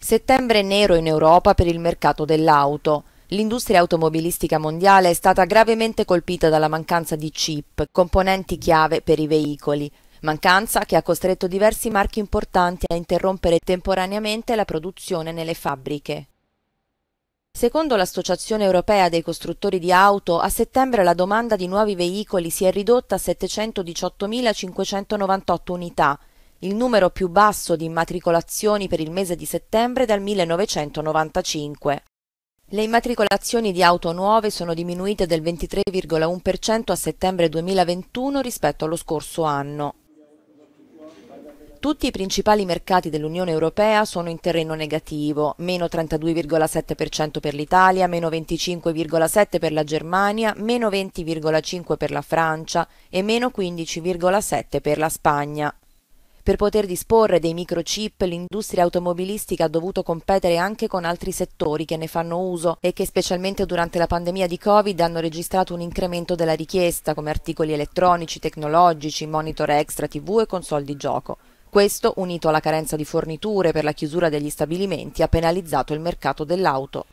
Settembre nero in Europa per il mercato dell'auto. L'industria automobilistica mondiale è stata gravemente colpita dalla mancanza di chip, componenti chiave per i veicoli, mancanza che ha costretto diversi marchi importanti a interrompere temporaneamente la produzione nelle fabbriche. Secondo l'Associazione europea dei costruttori di auto, a settembre la domanda di nuovi veicoli si è ridotta a 718.598 unità, il numero più basso di immatricolazioni per il mese di settembre dal 1995. Le immatricolazioni di auto nuove sono diminuite del 23,1% a settembre 2021 rispetto allo scorso anno. Tutti i principali mercati dell'Unione Europea sono in terreno negativo, meno 32,7% per l'Italia, meno 25,7% per la Germania, meno 20,5% per la Francia e meno 15,7% per la Spagna. Per poter disporre dei microchip l'industria automobilistica ha dovuto competere anche con altri settori che ne fanno uso e che specialmente durante la pandemia di Covid hanno registrato un incremento della richiesta come articoli elettronici, tecnologici, monitor extra TV e console di gioco. Questo, unito alla carenza di forniture per la chiusura degli stabilimenti, ha penalizzato il mercato dell'auto.